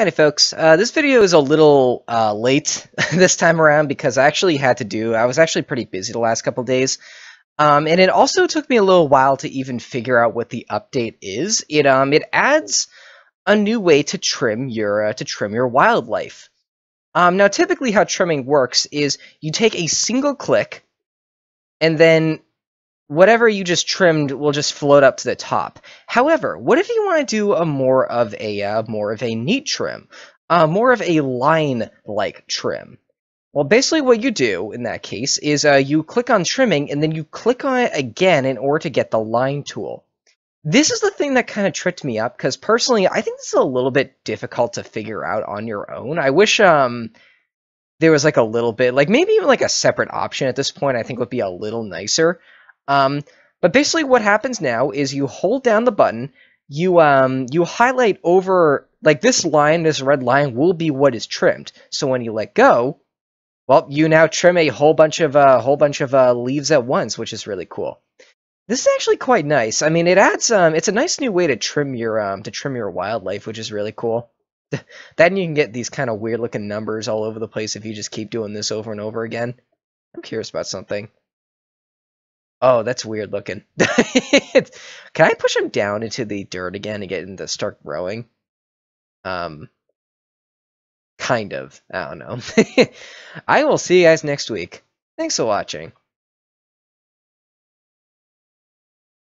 Howdy folks, uh, this video is a little uh, late this time around because I actually had to do, I was actually pretty busy the last couple days. Um, and it also took me a little while to even figure out what the update is. It, um, it adds a new way to trim your, uh, to trim your wildlife. Um, now typically how trimming works is you take a single click and then whatever you just trimmed will just float up to the top. However, what if you want to do a more of a uh, more of a neat trim, uh, more of a line-like trim? Well, basically what you do in that case is uh, you click on trimming and then you click on it again in order to get the line tool. This is the thing that kind of tripped me up because personally, I think this is a little bit difficult to figure out on your own. I wish um, there was like a little bit, like maybe even like a separate option at this point, I think would be a little nicer. Um, but basically, what happens now is you hold down the button, you um, you highlight over like this line, this red line will be what is trimmed. So when you let go, well, you now trim a whole bunch of a uh, whole bunch of uh, leaves at once, which is really cool. This is actually quite nice. I mean, it adds um, it's a nice new way to trim your um, to trim your wildlife, which is really cool. then you can get these kind of weird looking numbers all over the place if you just keep doing this over and over again. I'm curious about something. Oh, that's weird looking. Can I push him down into the dirt again and get him to start growing? Um, kind of. I don't know. I will see you guys next week. Thanks for watching.